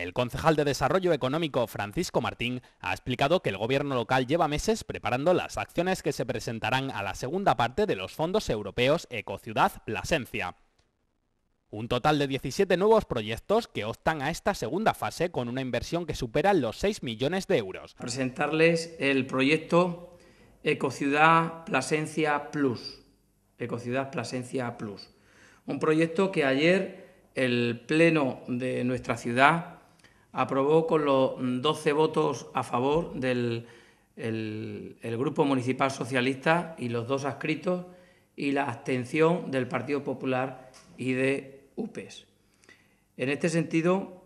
El concejal de Desarrollo Económico Francisco Martín ha explicado que el gobierno local lleva meses preparando las acciones que se presentarán a la segunda parte de los fondos europeos Ecociudad Plasencia. Un total de 17 nuevos proyectos que optan a esta segunda fase con una inversión que supera los 6 millones de euros. Presentarles el proyecto Ecociudad Plasencia Plus. Ecociudad Plasencia Plus. Un proyecto que ayer el Pleno de nuestra ciudad aprobó con los 12 votos a favor del el, Grupo Municipal Socialista y los dos adscritos y la abstención del Partido Popular y de UPES. En este sentido,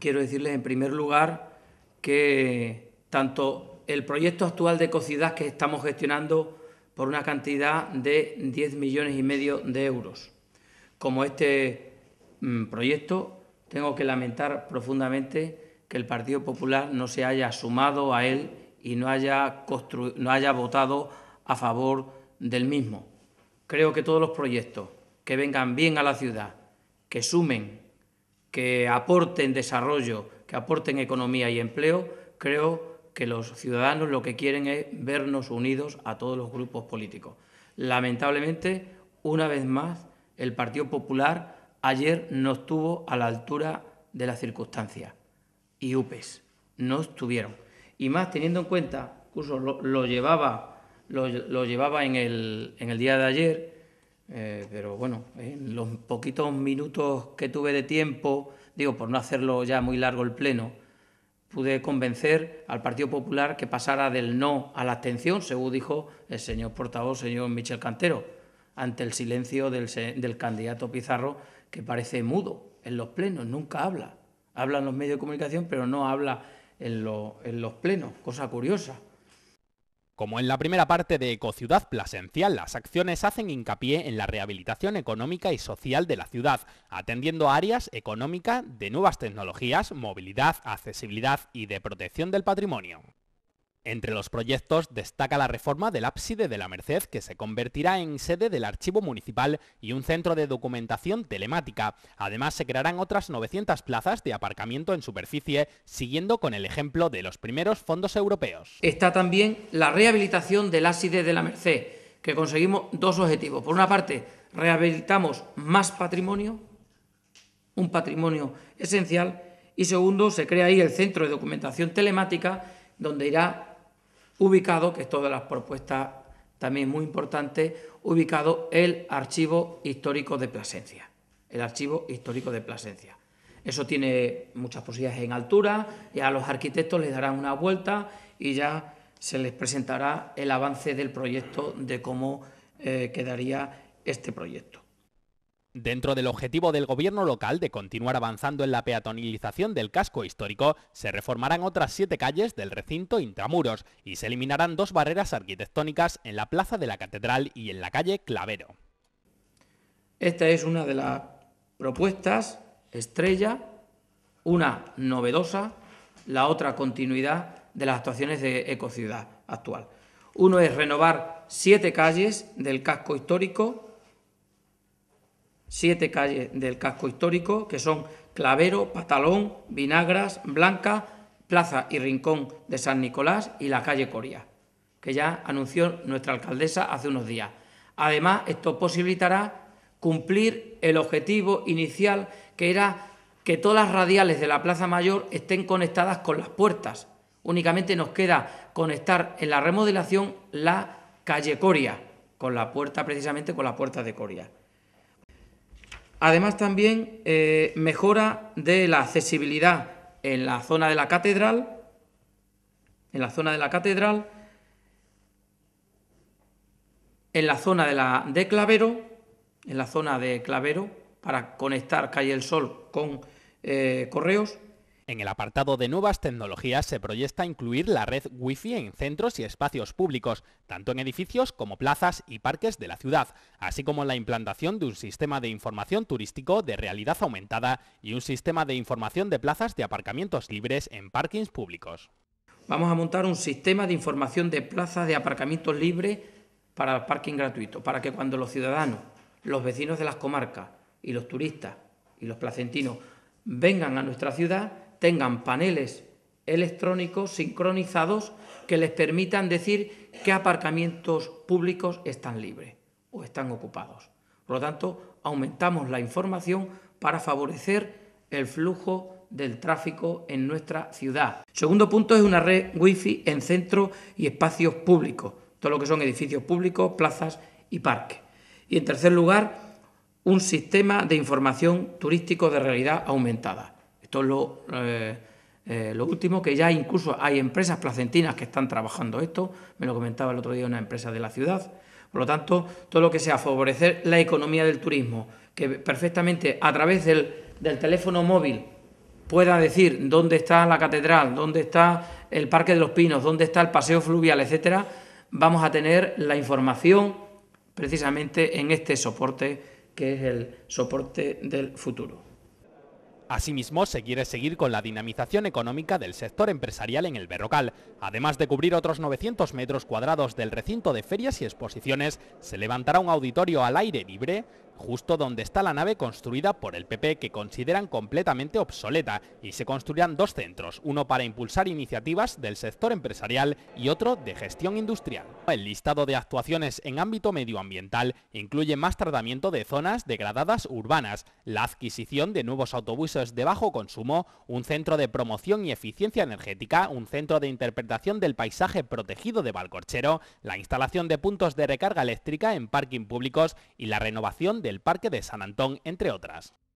quiero decirles en primer lugar que tanto el proyecto actual de Cocidad que estamos gestionando por una cantidad de 10 millones y medio de euros, como este mm, proyecto tengo que lamentar profundamente que el Partido Popular no se haya sumado a él y no haya, no haya votado a favor del mismo. Creo que todos los proyectos que vengan bien a la ciudad, que sumen, que aporten desarrollo, que aporten economía y empleo, creo que los ciudadanos lo que quieren es vernos unidos a todos los grupos políticos. Lamentablemente, una vez más, el Partido Popular ayer no estuvo a la altura de las circunstancias. Y UPES no estuvieron. Y más teniendo en cuenta, incluso lo, llevaba, lo, llevaba en, el, día de ayer, eh, pero bueno, en los poquitos minutos que tuve de tiempo, digo, por no hacerlo ya muy largo el pleno, pude convencer al Partido Popular que pasara del no a la abstención, según dijo el señor portavoz, señor Michel Cantero ante el silencio del, candidato Pizarro, que parece mudo en los plenos, nunca habla. Habla en los medios de comunicación, pero no habla en, los plenos, cosa curiosa. Como en la primera parte de Ecociudad Plasencial, las acciones hacen hincapié en la rehabilitación económica y social de la ciudad, atendiendo áreas económicas de nuevas tecnologías, movilidad, accesibilidad y de protección del patrimonio. Entre los proyectos destaca la reforma del ábside de la Merced, que se convertirá en sede del Archivo Municipal y un centro de documentación telemática. Además, se crearán otras 900 plazas de aparcamiento en superficie, siguiendo con el ejemplo de los primeros fondos europeos. Está también la rehabilitación del ábside de la Merced, que conseguimos dos objetivos. Por una parte, rehabilitamos más patrimonio, un patrimonio esencial, y segundo, se crea ahí el centro de documentación telemática donde irá ubicado, que es todas las propuestas también muy importante, ubicado el Archivo Histórico de Plasencia. El Archivo Histórico de Plasencia. Eso tiene muchas posibilidades en altura, y a los arquitectos les darán una vuelta y ya se les presentará el avance del proyecto de cómo eh, quedaría este proyecto. Dentro del objetivo del gobierno local de continuar avanzando en la peatonalización del casco histórico, se reformarán otras siete calles del recinto intramuros y se eliminarán dos barreras arquitectónicas en la plaza de la catedral y en la calle Clavero. Esta es una de las propuestas estrella, una novedosa, la otra continuidad de las actuaciones de Ecociudad actual. Uno es renovar siete calles del casco histórico siete calles del casco histórico, que son Clavero, Patalón, Vinagras, Blanca, Plaza y Rincón de San Nicolás y la calle Coria, que ya anunció nuestra alcaldesa hace unos días. Además, esto posibilitará cumplir el objetivo inicial, que era que todas las radiales de la Plaza Mayor estén conectadas con las puertas. Únicamente nos queda conectar en la remodelación la calle Coria, con la puerta precisamente con la puerta de Coria. Además también eh, mejora de la accesibilidad en la zona de la catedral, en la zona de la catedral, en la zona de, la, de Clavero, en la zona de Clavero, para conectar Calle El Sol con eh, Correos, en el apartado de nuevas tecnologías se proyecta incluir la red Wi-Fi en centros y espacios públicos, tanto en edificios como plazas y parques de la ciudad, así como la implantación de un sistema de información turístico de realidad aumentada y un sistema de información de plazas de aparcamientos libres en parkings públicos. Vamos a montar un sistema de información de plazas de aparcamientos libres para el parking gratuito, para que cuando los ciudadanos, los vecinos de las comarcas y los turistas y los placentinos vengan a nuestra ciudad, tengan paneles electrónicos sincronizados que les permitan decir qué aparcamientos públicos están libres o están ocupados. Por lo tanto, aumentamos la información para favorecer el flujo del tráfico en nuestra ciudad. Segundo punto es una red wifi en centros y espacios públicos, todo lo que son edificios públicos, plazas y parques. Y en tercer lugar, un sistema de información turístico de realidad aumentada lo, eh, eh, lo último, que ya incluso hay empresas placentinas que están trabajando esto, me lo comentaba el otro día una empresa de la ciudad. Por lo tanto, todo lo que sea favorecer la economía del turismo, que perfectamente a través del, del teléfono móvil pueda decir dónde está la catedral, dónde está el Parque de los Pinos, dónde está el Paseo Fluvial, etcétera, vamos a tener la información precisamente en este soporte que es el soporte del futuro. Asimismo, se quiere seguir con la dinamización económica del sector empresarial en el Berrocal. Además de cubrir otros 900 metros cuadrados del recinto de ferias y exposiciones, se levantará un auditorio al aire libre justo donde está la nave construida por el PP que consideran completamente obsoleta y se construirán dos centros, uno para impulsar iniciativas del sector empresarial y otro de gestión industrial. El listado de actuaciones en ámbito medioambiental incluye más tratamiento de zonas degradadas urbanas, la adquisición de nuevos autobuses de bajo consumo, un centro de promoción y eficiencia energética, un centro de interpretación del paisaje protegido de Valcorchero, la instalación de puntos de recarga eléctrica en parking públicos y la renovación de del Parque de San Antón, entre otras.